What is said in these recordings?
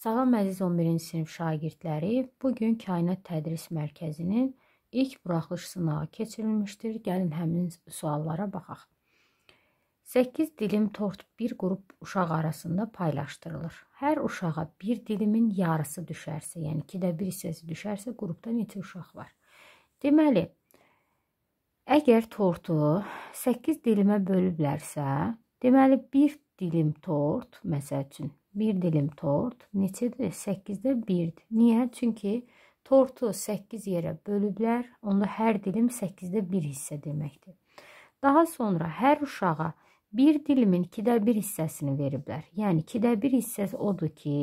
Salam əziz 11-ci sinif şagirdləri, bu gün Kainat Tədris Mərkəzinin ilk buraxılış sınağı keçirilmişdir. Gəlin həmin suallara baxaq. 8 dilim tort bir qrup uşaq arasında paylaşdırılır. Hər uşağa bir dilimin yarısı düşərsə, yəni 2-də 1 hissəsi düşərsə, qrupda neçə uşaq var? Deməli, əgər tortu 8 dilimə bölüblərsə, deməli 1 dilim tort, məsəl üçün 1 dilim tort neçədir? 8-də 1-dir. Niyə? Çünki tortu 8 yerə bölüblər. Onda hər dilim 8-də 1 hissə deməkdir. Daha sonra hər uşağa bir dilimin 2-də 1 hissəsini veriblər. Yəni 2-də 1 hissəsi odur ki,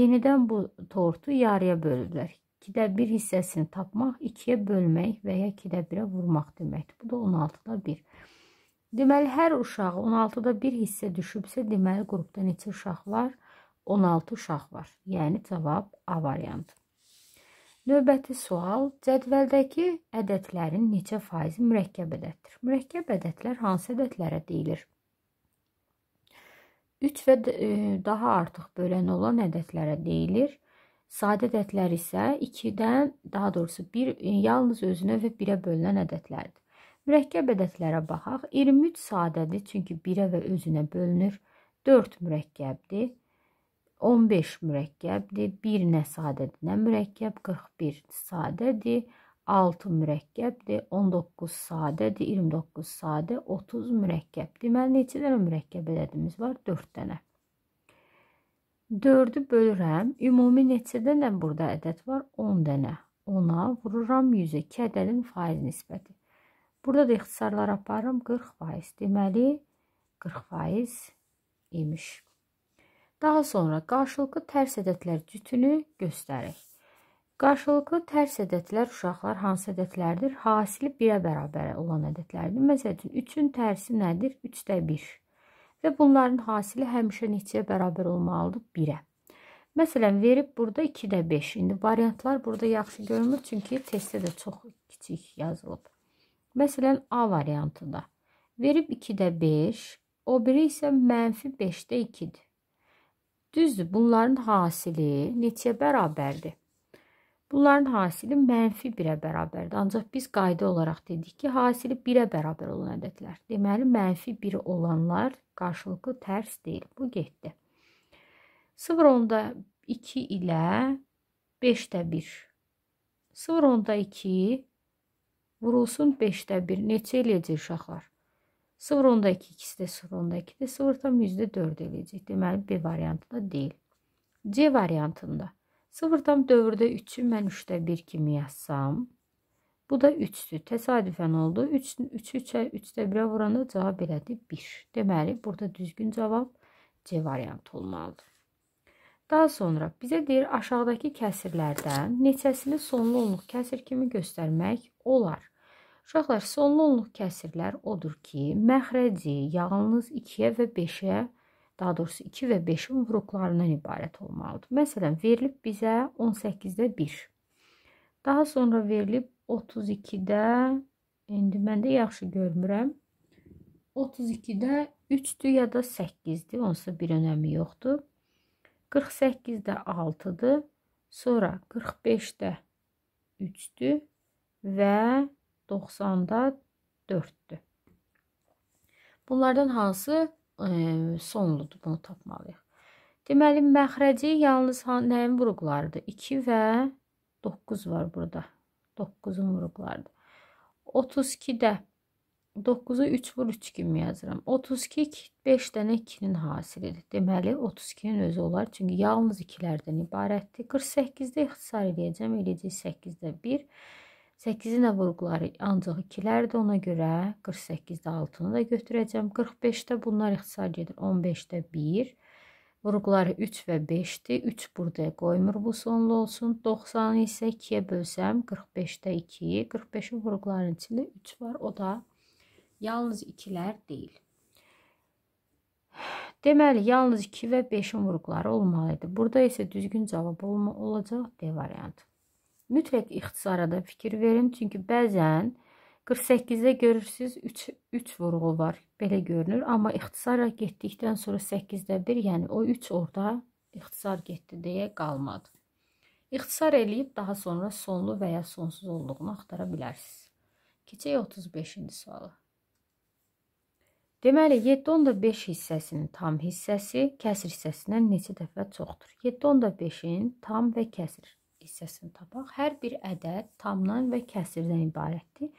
yenidən bu tortu yarıya bölüblər. 2-də 1 hissəsini tapmaq 2-yə bölmək və ya 2-də 1-ə vurmaq deməkdir. Bu da 16-da 1. Deməli, hər uşağı 16-da bir hissə düşübsə, deməli, qrupda neçə uşaq var? 16 uşaq var. Yəni, cavab A variantı. Növbəti sual cədvəldəki ədədlərin neçə faizi mürəkkəb ədəddir? Mürəkkəb ədədlər hansı ədədlərə deyilir? 3 və e, daha artıq bölən olan ədədlərə deyilir. Sadə ədədlər isə 2-dən, daha doğrusu 1 e, yalnız özünə və 1-ə bölünən ədədlərdir. Mürəkkəb ədədlərə baxaq. 23 sadədir, çünki 1-ə və özünə bölünür. 4 mürəkkəbdir. 15 mürəkkəbdir. 1 nə sadədir, nə mürəkkəb? 41 sadədir. 6 mürəkkəbdir. 19 sadədir, 29 sadə, 30 mürəkkəb. Deməli, neçə dənə mürəkkəb ədədimiz var? 4 dənə. 4-ü bölürəm. Ümumi neçə dənə burada ədəd var? 10 dənə. 10-a vururam 100-ə. 2 ədədin faiz nisbəti. Burada da ixtisarlar aparım 40%. Deməli 40% imiş. Daha sonra qarşılıqlı tərs ədədlər cütünü göstərik. Qarşılıqlı tərs ədədlər uşaqlar hansı ədədlərdir? Hasili 1-ə bərabər olan ədədlərdir. Məsəl üçün 3-ün tərsi nədir? 3-də 1. Və bunların hasili həmişə neçəyə bərabər olmalıdır? 1-ə. Məsələn, verib burada 2-də 5. İndi variantlar burada yaxşı görünmür, çünki testdə də çox kiçik yazılıb. Məsələn, A variantında. Verib 2-də 5, o biri isə mənfi 5-də 2-dir. Düzdür, bunların hasili neçəyə bərabərdir? Bunların hasili mənfi 1-ə bərabərdir. Ancaq biz qayda olaraq dedik ki, hasili 1-ə bərabər olan ədədlər. Deməli, mənfi 1 olanlar qarşılıqlı tərs deyil. Bu getdi. 0.2 ilə 5-də 1. 0.2 Vurulsun 5-də 1. Neçə eləyəcək uşaqlar? 0.2, ikisi də 0.2 də 0.4 eləyəcək. Deməli, B variantında deyil. C variantında 0.4-də 3-ü mən 3-də 1 kimi yazsam, bu da 3-dür. Təsadüfən oldu. 3-ü 3-ə 3-də 1-ə vuranda cavab elədi 1. Deməli, burada düzgün cavab C variantı olmalıdır. Daha sonra bizə deyir aşağıdakı kəsirlərdən neçəsini sonlu onluq kəsir kimi göstərmək olar. Uşaqlar, sonluq kəsirlər odur ki, məxrəci yalnız 2-yə və 5-ə, daha doğrusu 2 və 5-in vuruqlarından ibarət olmalıdır. Məsələn, verilib bizə 18-də 1. Daha sonra verilib 32-də, indi mən də yaxşı görmürəm. 32-də 3-dür ya da 8-dir, onsa bir önəmi yoxdur. 48-də 6-dır, sonra 45-də 3-dür və 90-da 4-dür. Bunlardan hansı e, sonludur? Bunu tapmalıyıq. Deməli, məxrəci yalnız nəyin vuruqlarıdır? 2 və 9 var burada. 9-un vuruqlarıdır. 32-də 9-u 3 vur 3 kimi yazıram. 32 5 dənə 2-nin hasilidir. Deməli 32-nin özü olar. Çünki yalnız 2-lərdən ibarətdir. 48-də ixtisar edəcəm. Eləyəcək 8-də 1. 8-də vurğuları ancaq 2-lərdir, ona görə 48-də 6-nı da götürəcəm. 45-də bunlar ixtisar gedir, 15-də 1. Vurğuları 3 və 5-dir, 3 burada qoymur bu sonlu olsun. 90-ı isə 2-yə bölsəm, 45-də 2, 45-in vurğularının içində 3 var, o da yalnız 2-lər deyil. Deməli, yalnız 2 və 5-in vurğuları olmalı idi. Burada isə düzgün cavab olma olacaq D variantı mütləq ixtisara da fikir verin. Çünki bəzən 48-də görürsüz 3 3 vurğu var. Belə görünür, amma ixtisara getdikdən sonra 8-də 1, yəni o 3 orada ixtisar getdi deyə qalmadı. İxtisar eləyib daha sonra sonlu və ya sonsuz olduğunu axtara bilərsiniz. Keçək 35-ci suala. Deməli 7.5 hissəsinin tam hissəsi kəsr hissəsindən neçə dəfə çoxdur? 7.5-in tam və kəsr hissəsini tapaq. Hər bir ədəd tamdan və kəsirdən ibarətdir.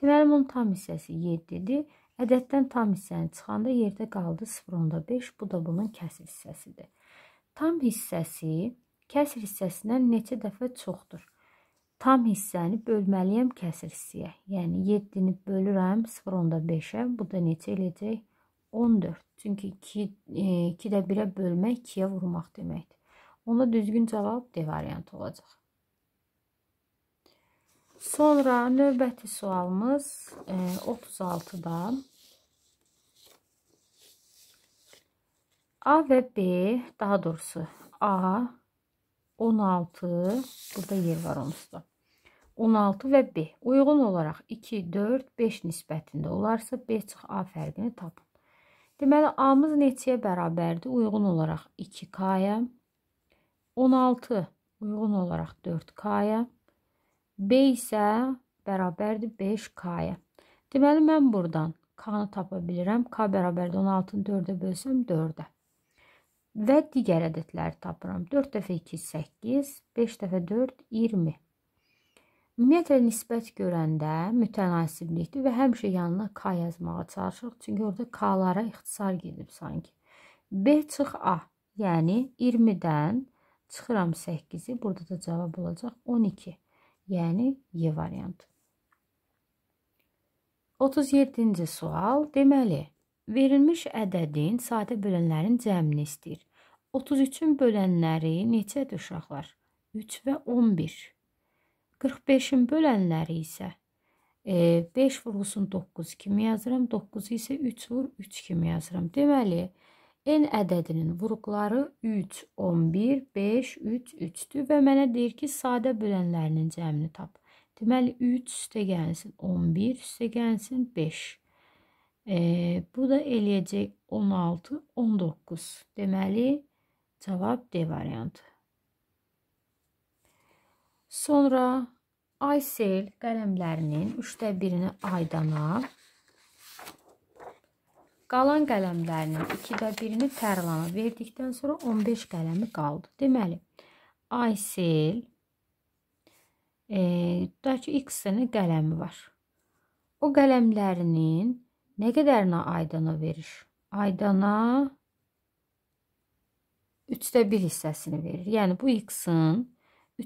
Deməli, bunun tam hissəsi 7-dir. Ədəddən tam hissənin çıxanda yerdə qaldı 0.5. Bu da bunun kəsir hissəsidir. Tam hissəsi kəsir hissəsindən neçə dəfə çoxdur? Tam hissəni bölməliyəm kəsir hissəyə. Yəni 7-ni bölürəm 0.5-ə. Bu da neçə eləyəcək? 14. Çünki 2 2-də 1-ə bölmək 2-yə vurmaq deməkdir. Onda düzgün cavab D variantı olacaq. Sonra növbəti sualımız e, 36-da A və B, daha doğrusu A 16, burada yer var onsuz da. 16 və B uyğun olaraq 2, 4, 5 nisbətində olarsa B çıx A fərqini tapın. Deməli A-mız neçəyə bərabərdir? Uyğun olaraq 2K-ya 16 uyğun olaraq 4K-ya. B isə bərabərdir 5K-ya. Deməli, mən buradan K-nı tapa bilirəm. K bərabərdir 16-nı 4-ə bölsəm 4-ə. Və digər ədədləri tapıram. 4 dəfə 2, 8, 5 dəfə 4, 20. Ümumiyyətlə, nisbət görəndə mütənasiblikdir və həmişə yanına K yazmağa çalışırıq. Çünki orada K-lara ixtisar gedib sanki. B çıx A, yəni 20-dən 20. Çıxıram 8-i. Burada da cavab olacaq 12. Yəni Y variantı. 37-ci sual. Deməli, verilmiş ədədin sadə bölənlərin cəmini istəyir. 33-ün bölənləri neçədir uşaqlar? 3 və 11. 45-in bölənləri isə 5 e, vurğusun 9 kimi yazıram, 9-u isə 3 vur 3 kimi yazıram. Deməli, N ədədinin vuruqları 3, 11, 5, 3, 3-dür və mənə deyir ki, sadə bölənlərinin cəmini tap. Deməli 3 üstə gəlsin 11, üstə gəlsin 5. E, bu da eləyəcək 16, 19. Deməli cavab D variantı. Sonra Aysel qələmlərinin 3də 1-ini Aydana, Qalan qələmlərinin 2-də 1-ini Tərlana verdikdən sonra 15 qələmi qaldı. Deməli, Aysel e, tutaq ki, x sənə qələmi var. O qələmlərinin nə qədərinə Aydana verir? Aydana 3də 1 hissəsini verir. Yəni, bu x-in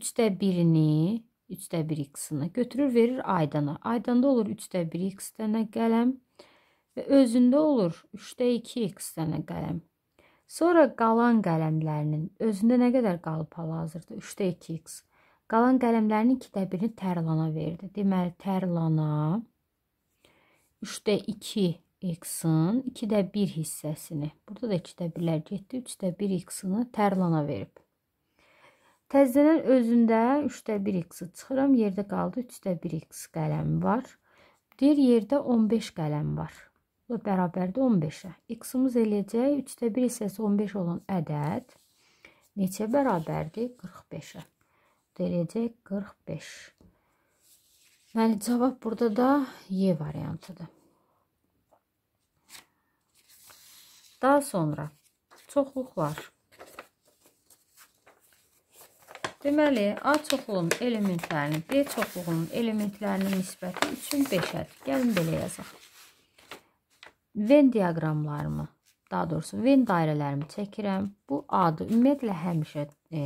3də 1-ini, 3də 1 x-ini götürür, verir Aydana. Aydanda olur 3də 1 x-dənə qələm. 3 və özündə olur 3-də 2x dənə qələm. Sonra qalan qələmlərinin özündə nə qədər qalıb hal-hazırda? 3-də 2x. Qalan qələmlərinin 2-də 1-ini tərlana verdi. Deməli tərlana 3-də 2x-in 2-də 1 hissəsini, burada da 2-də 1-lər getdi, 3-də 1x-ini tərlana verib. Təzədən özündə 3-də 1x-i çıxıram, yerdə qaldı 3-də 1x qələmi var. Digər yerdə 15 qələm var. Bu da bərabərdir 15-ə. X-umuz eləyəcək 3-də 1 hissəsi 15 olan ədəd neçə bərabərdir? 45-ə. Eləyəcək 45. Məli, cavab burada da Y variantıdır. Daha sonra çoxluqlar. Deməli, A çoxluğunun elementlərinin, B çoxluğunun elementlərinin nisbəti üçün 5-ədir. Gəlin belə yazaq. Ven diaqramlarımı, daha doğrusu ven dairələrimi çəkirəm. Bu adı ümumiyyətlə həmişə e,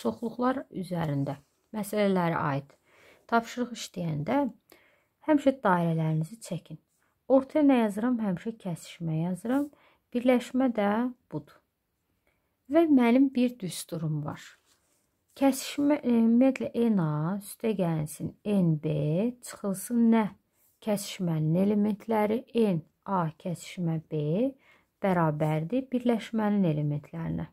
çoxluqlar üzərində məsələlərə aid tapşırıq işləyəndə həmişə dairələrinizi çəkin. Ortaya nə yazıram? Həmişə kəsişmə yazıram. Birləşmə də budur. Və mənim bir düsturum var. Kəsişmə e, ümumiyyətlə NA üstə gəlsin NB çıxılsın nə? Kəsişmənin elementləri N A kəsişmə B bərabərdir birləşmənin elementlərinə.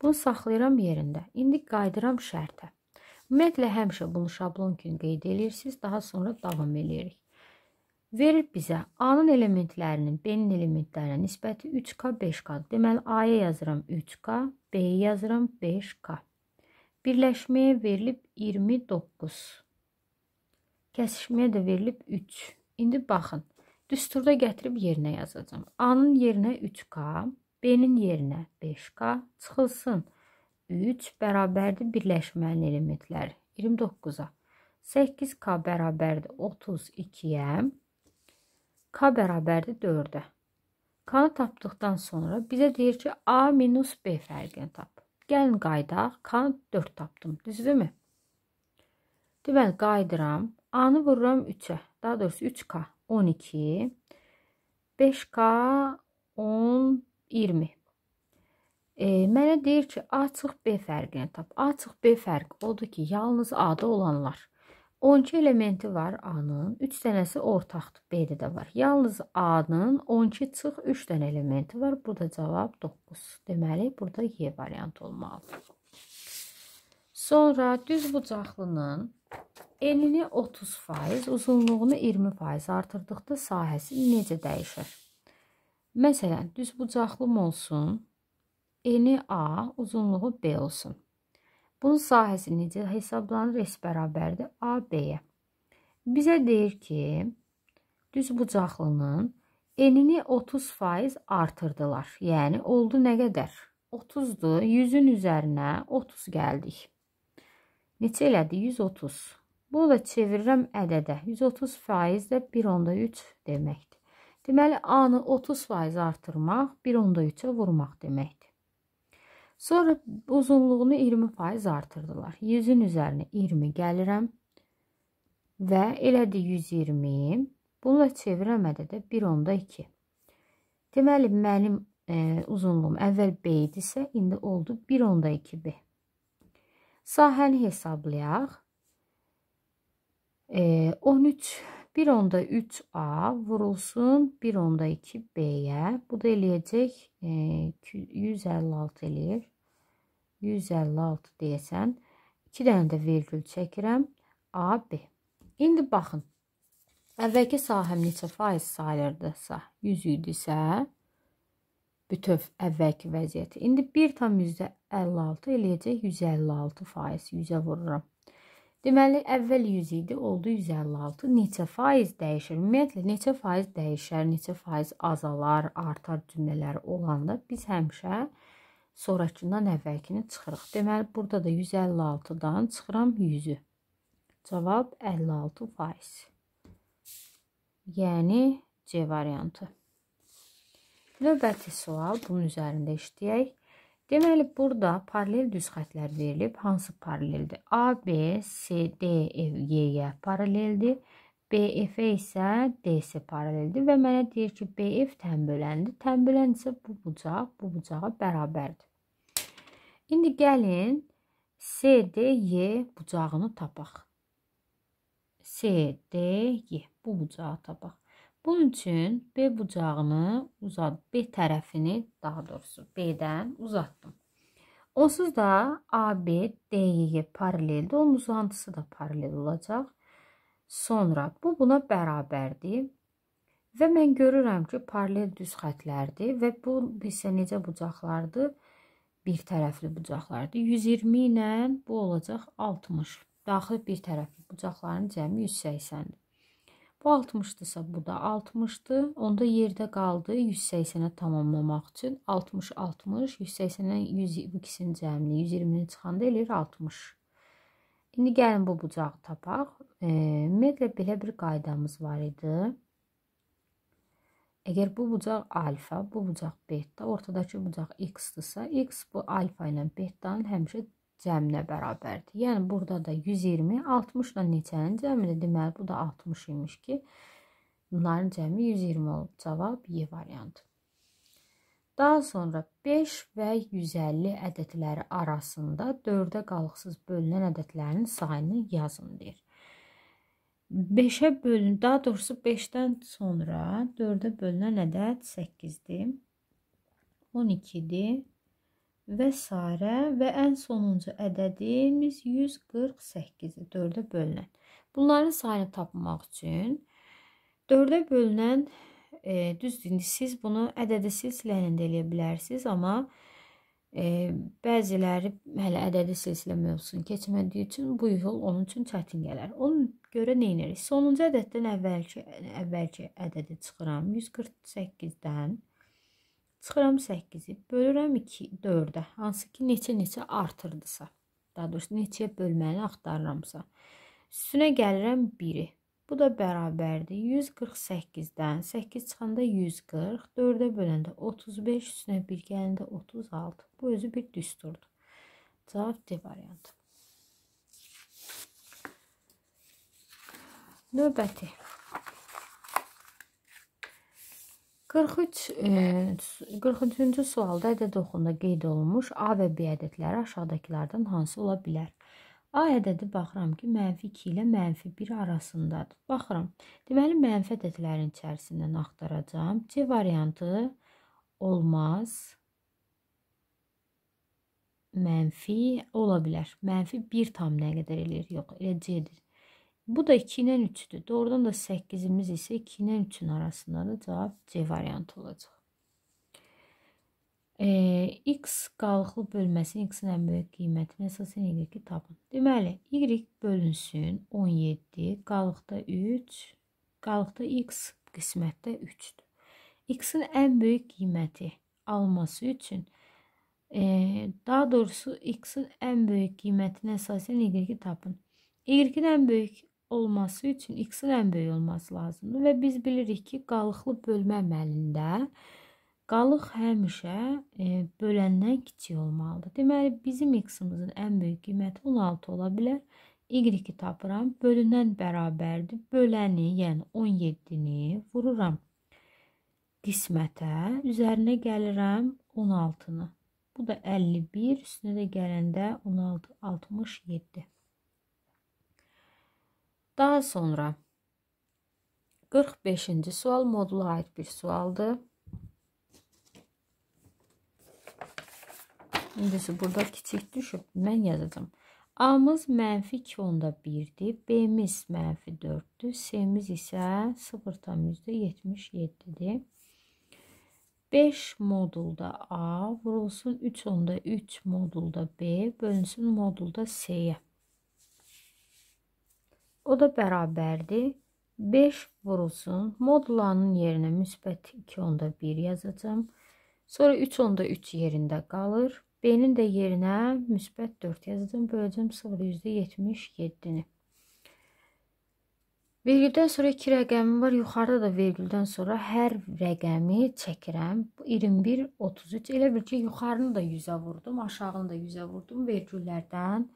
Bunu saxlayıram yerində. İndi qayıdıram şərtə. Ümumiyyətlə həmişə bunu şablon kimi qeyd edirsiniz, daha sonra davam edirik. Verir bizə A-nın elementlərinin B-nin elementlərinə nisbəti 3K, 5K. Deməli A-ya yazıram 3K, B-yə yazıram 5K. Birləşməyə verilib 29. Kəsişməyə də verilib 3. İndi baxın. Düsturda gətirib yerinə yazacağam. A-nın yerinə 3K, B-nin yerinə 5K çıxılsın. 3 bərabərdir birləşmənin elementləri 29-a. 8K bərabərdir 32-yə. K bərabərdir 4-ə. K-nı tapdıqdan sonra bizə deyir ki, A minus B fərqini tap. Gəlin qaydaq, K-nı 4 tapdım, düzdürmü? Deməli, qaydıram, A-nı vururam 3-ə, daha doğrusu 3K. 12 5K 10 20 e, Mənə deyir ki, A çıx B fərqini tap. A çıx B fərq odur ki, yalnız A-da olanlar. 12 elementi var A-nın, 3 dənəsi ortaqdır, B-də də var. Yalnız A-nın 12 çıx 3 dənə elementi var. Burada cavab 9. Deməli, burada Y variantı olmalıdır. Sonra düz bucaqlının Enini 30%, uzunluğunu 20% artırdıqda sahəsi necə dəyişər? Məsələn, düzbucaqlım olsun, eni A, uzunluğu B olsun. Bunun sahəsi necə hesablanır? S bərabərdir AB-yə. Bizə deyir ki, düzbucaqlının enini 30% artırdılar. Yəni oldu nə qədər? 30-dur. 100-ün üzərinə 30 gəldik neçə elədi? 130. Bunu da çevirirəm ədədə. 130 faiz də 1.3 deməkdir. Deməli, A-nı 30 faiz artırmaq 1.3-ə vurmaq deməkdir. Sonra uzunluğunu 20 faiz artırdılar. 100-ün üzərinə 20 gəlirəm və elədi 120. Bununla çevirəm ədədə 1.2. Deməli, mənim e, uzunluğum əvvəl B idisə, indi oldu 1.2B. Sahəni hesablayaq. E, 13 1.3A vurulsun 1.2B-yə. Bu da eləyəcək e, 156 eləyir. 156 deyəsən. 2 dənə də vergül çəkirəm. AB. İndi baxın. Əvvəlki sahəm neçə faiz sayılırdısa, 100 idisə, bütöv əvvəlki vəziyyəti. İndi 1 tam 56 eləyəcək 156 faiz 100-ə vururam. Deməli, əvvəl 100 idi, oldu 156. Neçə faiz dəyişir? Ümumiyyətlə, neçə faiz dəyişər, neçə faiz azalar, artar cümlələri olanda biz həmişə sonrakından əvvəlkini çıxırıq. Deməli, burada da 156-dan çıxıram 100-ü. Cavab 56 faiz. Yəni, C variantı. Növbəti sual bunun üzərində işləyək. Deməli burada paralel düz xətlər verilib. Hansı paraleldir? ABCDFG-yə e, paraleldir. BF-ə isə DC paraleldir və mənə deyir ki, BF tən böləndir. Tən bölən isə bu bucaq, bu bucağa bərabərdir. İndi gəlin CDY bucağını tapaq. CDY bu bucağı tapaq. Bunun üçün B bucağını uzat, B tərəfini daha doğrusu B-dən uzatdım. Onsuz da AB DY-yə paraleldir. Onun uzantısı da paralel olacaq. Sonra bu buna bərabərdir. Və mən görürəm ki, paralel düz xətlərdir və bu isə necə bucaqlardır? Bir tərəfli bucaqlardır. 120 ilə bu olacaq 60. Daxil bir tərəfli bucaqların cəmi 180-dir. Bu 60-dırsa bu da 60-dır. Onda yerdə qaldı 180-ə tamamlamaq üçün. 60, 60, 180-dən 100 ikisinin cəmini 120-ni çıxanda eləyir 60. İndi gəlin bu bucağı tapaq. E, ümumiyyətlə belə bir qaydamız var idi. Əgər bu bucaq alfa, bu bucaq beta, ortadakı bucaq x-dırsa, x bu alfa ilə betanın həmişə cəminə bərabərdir. Yəni burada da 120 60 ilə neçənin cəmidir? Deməli bu da 60 imiş ki, bunların cəmi 120 olub. Cavab Y variantı. Daha sonra 5 və 150 ədədləri arasında 4-ə qalıqsız bölünən ədədlərin sayını yazın deyir. 5-ə bölün, daha doğrusu 5-dən sonra 4-ə bölünən ədəd 8-dir, 12-dir, və s. və ən sonuncu ədədimiz 148-i 4-ə bölünən. Bunların sayını tapmaq üçün 4-ə bölünən e, düzdür. İndi siz bunu ədədi silsiləylə də eləyə bilərsiniz, amma e, bəziləri hələ ədədi silsilə mövzusunu keçmədiyi üçün bu yol onun üçün çətin gələr. Onun görə nə edirik? Sonuncu ədəddən əvvəlki əvvəlki ədədi çıxıram 148-dən Çıxıram 8-i, bölürəm 2, 4-ə, hansı ki, neçə-neçə artırdısa, daha doğrusu neçəyə bölməni axtarıramsa. Üstünə gəlirəm 1-i. Bu da bərabərdir. 148-dən 8 çıxanda 140, 4-ə böləndə 35, üstünə 1 gələndə 36. Bu özü bir düsturdur. Cavab D variantı. Növbəti. 43 43-cü e, sualda ədəd oxunda qeyd olunmuş A və B ədədləri aşağıdakılardan hansı ola bilər? A ədədi baxıram ki, mənfi 2 ilə mənfi 1 arasındadır. Baxıram. Deməli, mənfi ədədlərin içərisindən axtaracağım. C variantı olmaz. Mənfi ola bilər. Mənfi 1 tam nə qədər eləyir? Yox, elə C-dir. Bu da 2 ilə 3-dür. Doğrudan da 8-imiz isə 2 ilə 3-ün arasındadır. Cavab C variantı olacaq. E, x qalıqlı bölməsi x-in ən böyük qiymətinə əsasən y-i tapın. Deməli, y bölünsün 17, qalıqda 3, qalıqda x qismətdə 3-dür. x-in ən böyük qiyməti alması üçün e, daha doğrusu x-in ən böyük qiymətinə əsasən y-i tapın. Y-in ən böyük olması üçün x-in ən böyük olması lazımdır və biz bilirik ki, qalıqlı bölmə əməlində qalıq həmişə e, böləndən kiçik olmalıdır. Deməli, bizim x-imizin ən böyük qiyməti 16 ola bilər. Y-i tapıram, bölünən bərabərdir. Böləni, yəni 17-ni vururam qismətə, üzərinə gəlirəm 16-nı. Bu da 51, üstünə də gələndə 16, 67. Daha sonra 45-ci sual modula aid bir sualdır. İndisi burada kiçik düşüb. Mən yazacağım. A-mız mənfi 2.1-dir. B-miz mənfi 4-dür. C-miz isə 0.77-dir. 5 modulda A vurulsun 3.3 modulda B bölünsün modulda C-yə. O da bərabərdir. 5 vurulsun. Modulanın yerinə müsbət 2.1 yazacağım. Sonra 3.3 yerində qalır. B-nin də yerinə müsbət 4 yazacağım. Böləcəm 0.77-ni. Vergüldən sonra 2 rəqəmim var. Yuxarıda da vergüldən sonra hər rəqəmi çəkirəm. 21, 33. Elə bil ki, yuxarını da 100-ə vurdum, aşağını da 100-ə vurdum vergüllərdən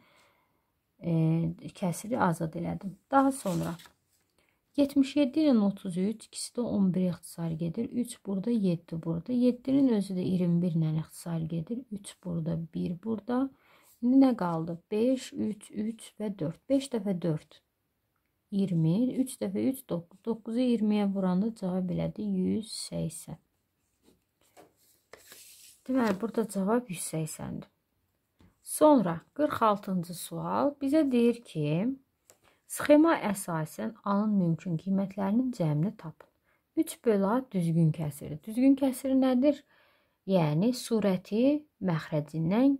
e, kəsiri azad elədim. Daha sonra 77 ilə 33, ikisi də 11 ixtisar gedir. 3 burada, 7 burada. 7-nin özü də 21 ilə ixtisar gedir. 3 burada, 1 burada. İndi nə qaldı? 5, 3, 3 və 4. 5 dəfə 4. 20, 3 dəfə 3, 9. 9-u 20-yə vuranda cavab elədi 180. Deməli, burada cavab 180-dir. Sonra 46-cı sual bizə deyir ki, sxema əsasən alın mümkün qiymətlərinin cəmini tapın. 3 bölə düzgün kəsiri. Düzgün kəsiri nədir? Yəni surəti məxrəcindən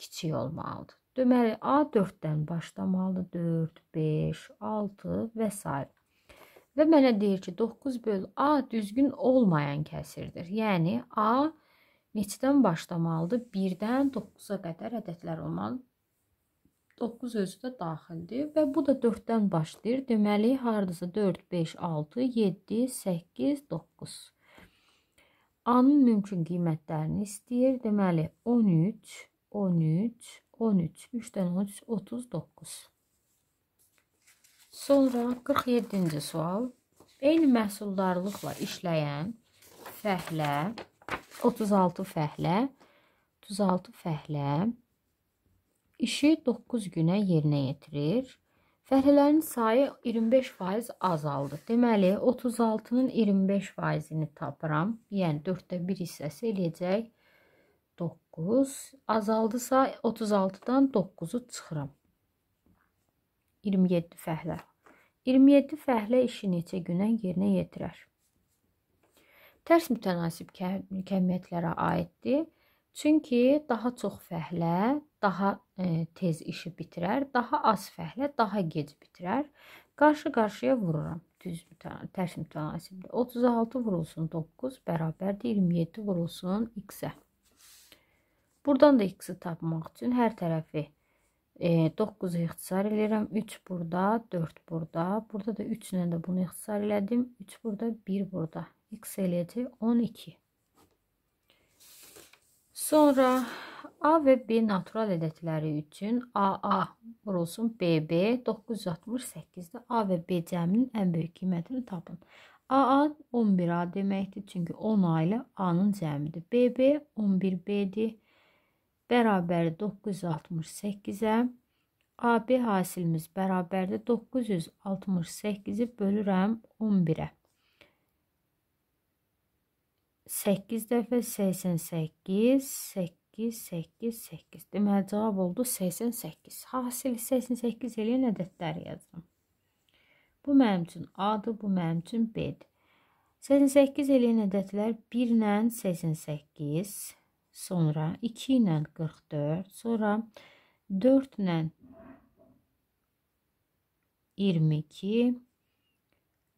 kiçik olmalıdır. Deməli A 4-dən başlamalı 4, 5, 6 və s. Və mənə deyir ki, 9 böl A düzgün olmayan kəsirdir. Yəni A neçədən başlamalıdır? 1-dən 9-a qədər ədədlər olmalı. 9 özü də daxildir və bu da 4-dən başlayır. Deməli, hardasa 4, 5, 6, 7, 8, 9. A-nın mümkün qiymətlərini istəyir. Deməli, 13, 13, 13, 3-dən 13, 39. Sonra 47-ci sual. Eyni məhsuldarlıqla işləyən fəhlə 36 fəhlə 36 fəhlə işi 9 günə yerinə yetirir. Fəhlələrin sayı 25% azaldı. Deməli 36-nın 25%-ini tapıram. Yəni 4-də 1 hissəsi eləyəcək 9. Azaldısa 36-dan 9-u çıxıram. 27 fəhlə. 27 fəhlə işi neçə günə yerinə yetirər? Tərs mütənasib kəmiyyətlərə aiddir. Çünki daha çox fəhlə daha e, tez işi bitirər, daha az fəhlə daha gec bitirər. Qarşı-qarşıya vururam. Düz mütənasib, tərs mütənasibdir. 36 vurulsun 9 bərabərdir 27 vurulsun x-ə. Burdan da x-i tapmaq üçün hər tərəfi e, 9 ixtisar eləyirəm. 3 burada, 4 burada. Burada da 3 ilə də bunu ixtisar elədim. 3 burada, 1 burada yükseleci 12. Sonra A ve B natural ədədləri üçün AA vurulsun BB 968-də A və B cəminin ən böyük qiymətini tapın. AA 11A deməkdir, çünki 10A ilə A-nın cəmidir. BB 11B-dir. Bərabər 968-ə. AB hasilimiz bərabərdir 968-i bölürəm 11-ə. 8 dəfə 88, 8, 8, 8. Deməli, cavab oldu 88. Hasil 88 eləyən ədədləri yazdım. Bu mənim üçün A-dır, bu mənim üçün B-dir. 88 eləyən ədədlər 1 ilə 88, sonra 2 ilə 44, sonra 4 ilə 22,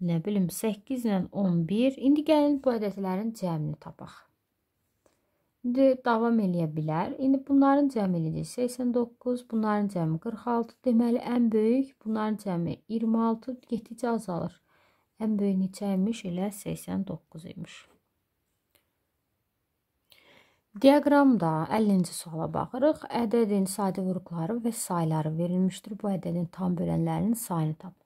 nə bilim 8 ilə 11. İndi gəlin bu ədədlərin cəmini tapaq. İndi davam eləyə bilər. İndi bunların cəmi necə 89, bunların cəmi 46. Deməli ən böyük bunların cəmi 26, getdikcə azalır. Ən böyük neçə imiş? Elə 89 imiş. Diaqramda 50-ci suala baxırıq. Ədədin sadə vurğuları və sayları verilmişdir. Bu ədədin tam bölənlərinin sayını tapaq.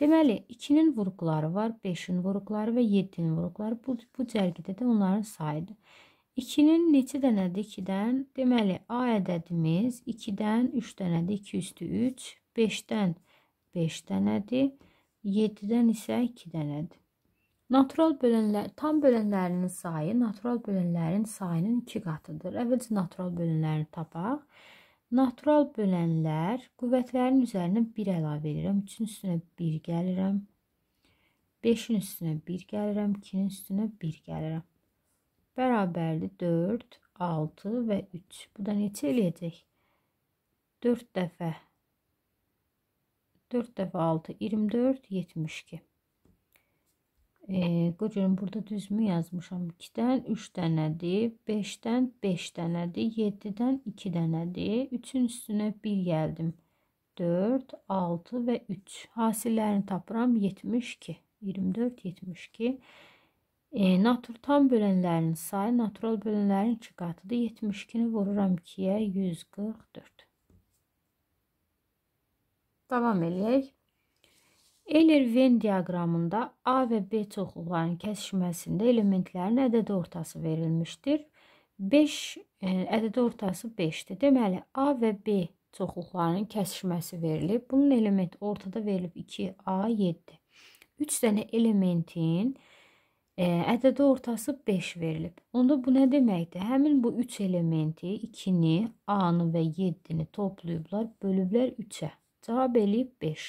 Deməli 2-nin vurğuları var, 5-in vurğuları və 7-nin vurğuları. Bu, bu cərgədə də onların sayıdır. 2-nin neçə dənədir 2-dən? Deməli A ədədimiz 2-dən 3 dənədir, 2 üstü 3, 5-dən 5 dənədir, 7-dən isə 2 dənədir. Natural bölənlər, tam bölənlərinin sayı natural bölənlərin sayının 2 qatıdır. Əvvəlcə natural bölənlərini tapaq. Natural bölənlər qüvvətlərin üzərinə 1 əlavə edirəm. 3-ün üstünə 1 gəlirəm. 5-in üstünə 1 gəlirəm. 2-nin üstünə 1 gəlirəm. Bərabərli 4, 6 və 3. Bu da neçə eləyəcək? 4 dəfə 4 dəfə 6, 24, 72. E, qocuğum burada düzmü yazmışam? 2-dən 3 dənədir, 5-dən 5 dənədir, 7-dən 2 dənədir. 3-ün üstünə 1 gəldim. 4, 6 və 3. Hasillərini tapıram 72. 24, 72. E, natur tam bölənlərin sayı natural bölənlərin 2 qatıdır. 72-ni vururam 2-yə 144. Davam eləyək. Eller-Ven diaqramında A və B çoxluqlarının kəsişməsində elementlərin ədədi ortası verilmişdir. 5 e, ədədi ortası 5-dir. Deməli, A və B çoxluqlarının kəsişməsi verilib. Bunun elementi ortada verilib 2A, 7. 3 dənə elementin e, ədədi ortası 5 verilib. Onda bu nə deməkdir? Həmin bu 3 elementi 2-ni, A-nı və 7-ni toplayıblar, bölüblər 3-ə. Cavab eləyib 5.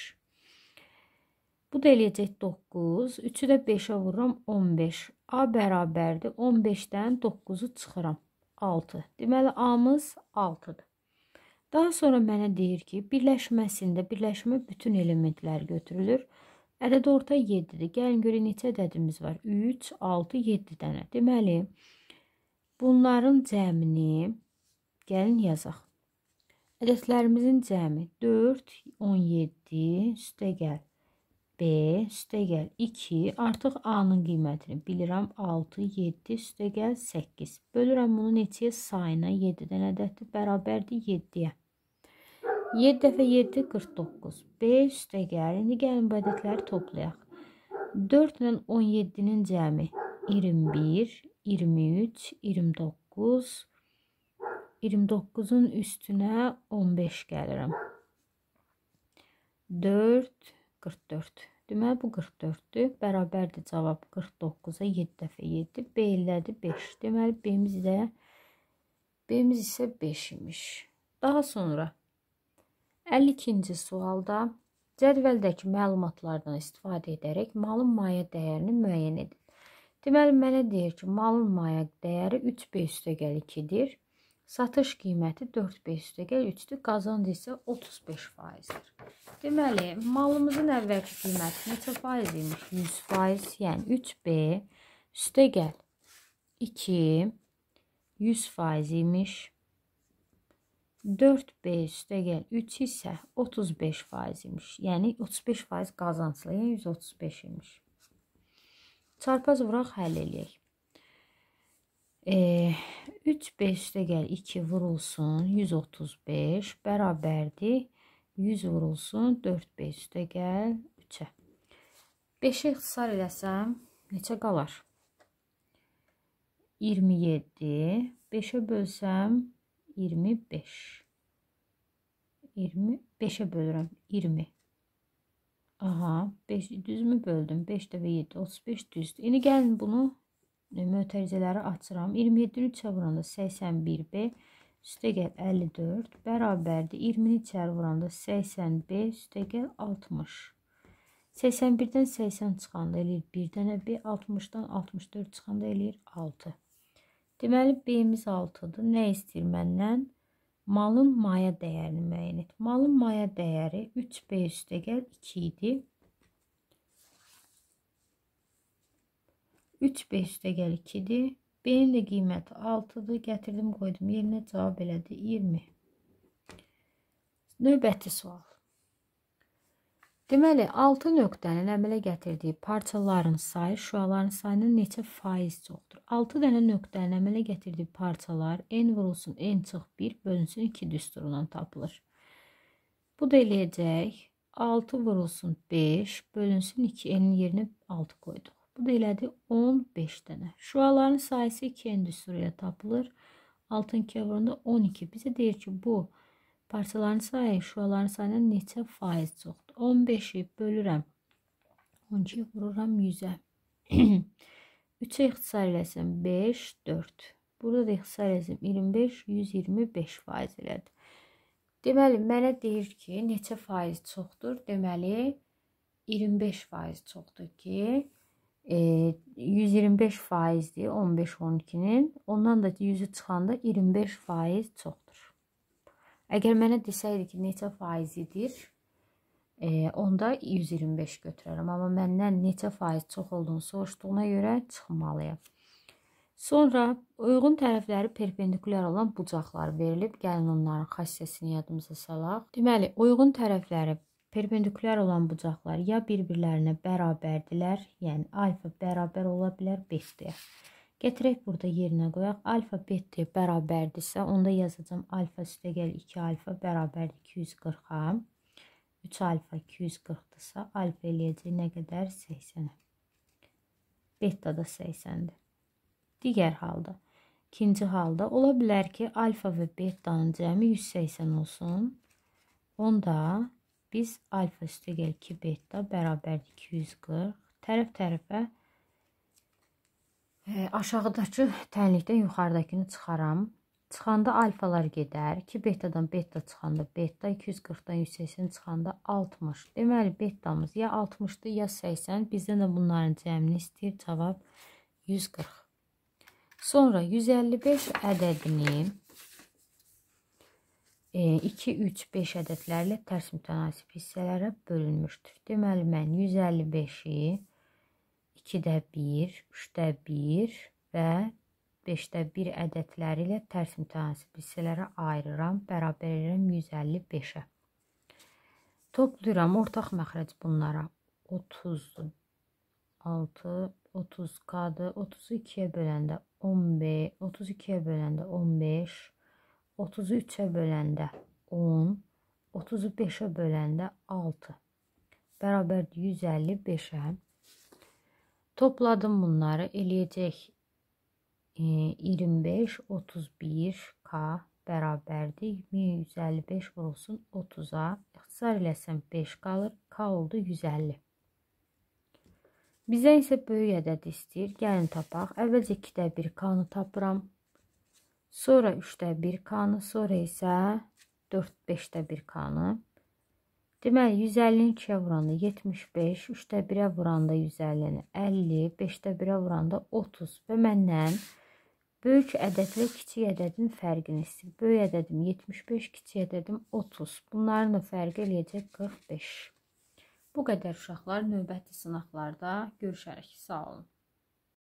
Bu da eləyəcək 9. 3-ü də 5-ə vururam 15. A bərabərdir. 15-dən 9-u çıxıram. 6. Deməli A-mız 6-dır. Daha sonra mənə deyir ki, birləşməsində birləşmə bütün elementlər götürülür. Ədəd orta 7-dir. Gəlin görək neçə ədədimiz var? 3, 6, 7 dənə. Deməli, bunların cəmini gəlin yazaq. Ədədlərimizin cəmi 4, 17, üstə gəl. B üstəgəl 2 artıq A-nın qiymətini bilirəm 6, 7 üstəgəl 8. Bölürəm bunu neçəyə sayına 7 dənə ədəddir bərabərdir 7-yə. 7 dəfə 7 49. B üstəgəl indi gəlin bu ədədləri toplayaq. 4 ilə 17-nin cəmi 21, 23, 29, 29-un üstünə 15 gəlirəm. 4 44. Deməli bu 44-dür. Bərabərdir cavab 49-a 7 dəfə 7. B elədi 5. Deməli B-miz də B-miz isə 5 imiş. Daha sonra 52-ci sualda cədvəldəki məlumatlardan istifadə edərək malın maya dəyərini müəyyən edin. Deməli mənə deyir ki, malın maya dəyəri 3B üstəgəl 2-dir. Satış qiyməti 4-5-də gəl, 3-dür, qazanc isə 35%-dir. Deməli, malımızın əvvəlki qiyməti neçə faiz imiş? 100%, yəni 3B üstə gəl 2, 100% imiş. 4B üstə gəl 3 isə 35% imiş. Yəni 35% qazancla, yəni 135 imiş. Çarpaz vuraq həll eləyək. Eee 3 5 gəl 2 vurulsun 135 bərabərdir 100 vurulsun 4 5 gəl 3-ə. 5-i ixtisar eləsəm neçə qalar? 27 5-ə bölsəm 25 20 5-ə bölürəm 20 Aha, 5 düzmü böldüm? 5 dəfə 7 35 düzdür. İndi gəlin bunu mötərizələri açıram. 27-ni üçə vuranda 81B üstəgəl 54 bərabərdir. 20-ni içəri vuranda 80B üstəgəl 60. 81-dən 80 çıxanda eləyir 1 dənə B, 60-dan 64 çıxanda eləyir 6. Deməli, B-miz 6-dır. Nə istəyir məndən? Malın maya dəyərini müəyyən et. Malın maya dəyəri 3B üstəgəl 2 idi. 3 5 üstəgəl 2-dir. B-nin də qiyməti 6-dır. Gətirdim, qoydum yerinə. Cavab elədi 20. Növbəti sual. Deməli, 6 nöqtənin əmələ gətirdiyi parçaların sayı şüaların sayının neçə faiz çoxdur? 6 dənə nöqtənin əmələ gətirdiyi parçalar n vurulsun n çıx 1 bölünsün 2 düsturundan tapılır. Bu da eləyəcək 6 vurulsun 5 bölünsün 2 n-in yerinə 6 qoyduq. Bu da elədi 15 dənə. Şuaların sayısı 2 endüstri ilə tapılır. Altın kəvranda 12. Bizə deyir ki, bu parçaların sayı şuaların sayından neçə faiz çoxdur? 15-i bölürəm. 12 vururam 100-ə. 3-ə ixtisar eləsəm 5, 4. Burada da ixtisar eləsəm 25, 125 faiz elədi. Deməli, mənə deyir ki, neçə faiz çoxdur? Deməli, 25 faiz çoxdur ki, 125 e, faizdir 15-12-nin. Ondan da 100-ü çıxanda 25 faiz çoxdur. Əgər mənə desəydi ki, neçə faiz idir, e, onda 125 götürərəm. Amma məndən neçə faiz çox olduğunu soruşduğuna görə çıxmalıyam. Sonra uyğun tərəfləri perpendikulyar olan bucaqlar verilib. Gəlin onların xassəsini yadımıza salaq. Deməli, uyğun tərəfləri Perpendikulyar olan bucaqlar ya bir-birlərinə bərabərdilər, yəni alfa bərabər ola bilər 5-dir. Gətirək burada yerinə qoyaq. Alfa betdir bərabərdirsə, onda yazacağam alfa üstəgəl 2 alfa bərabərdir 240-a. 3 alfa 240-dırsa, alfa eləyəcək nə qədər? 80-ə. Beta da 80-dir. Digər halda, ikinci halda ola bilər ki, alfa və betanın cəmi 180 olsun. Onda Biz alfa üstəgəl 2 beta bərabərdir 240. Tərəf-tərəfə e, aşağıdakı tənlikdən yuxarıdakını çıxaram. Çıxanda alfalar gedər. 2 betadan beta çıxanda beta, 240-dan 180 çıxanda 60. Deməli, betamız ya 60-dır, ya 80. Bizdən də bunların cəmini istəyir. Cavab 140. Sonra 155 ədədini 2, 3, 5 ədədlərlə tərs mütənasib hissələrə bölünmüşdür. Deməli, mən 155-i 2-də 1, 3-də 1 və 5-də 1 ədədləri ilə tərs mütənasib hissələrə ayırıram, bərabər edirəm 155-ə. Toplayıram, ortaq məxrəc bunlara 36, 30K-dır, 32-yə böləndə 15, 32-yə böləndə 15, 15, 30-u 3-ə böləndə 10, 30-u 5-ə böləndə 6 bərabərdir 155-ə. Topladım bunları, eləyəcək 25 31 k bərabərdir 1155 olsun 30-a. İxtisar eləsəm 5 qalır, k oldu 150. Bizə isə böyük ədəd istəyir. Gəlin tapaq. Əvvəlcə 2-də 1 k-nı tapıram. Sonra 3də 1K-nı, sonra isə 4-5də 1K-nı. Deməli, 150-ni 2-yə vuranda 75, 3də 1-ə vuranda 150-ni 50, 5də 1-ə vuranda 30 və məndən böyük ədədlə kiçik ədədin fərqini istəyir. Böyük ədədim 75, kiçik ədədim 30. Bunların da fərqi eləyəcək 45. Bu qədər uşaqlar növbəti sınaqlarda görüşərik. Sağ olun.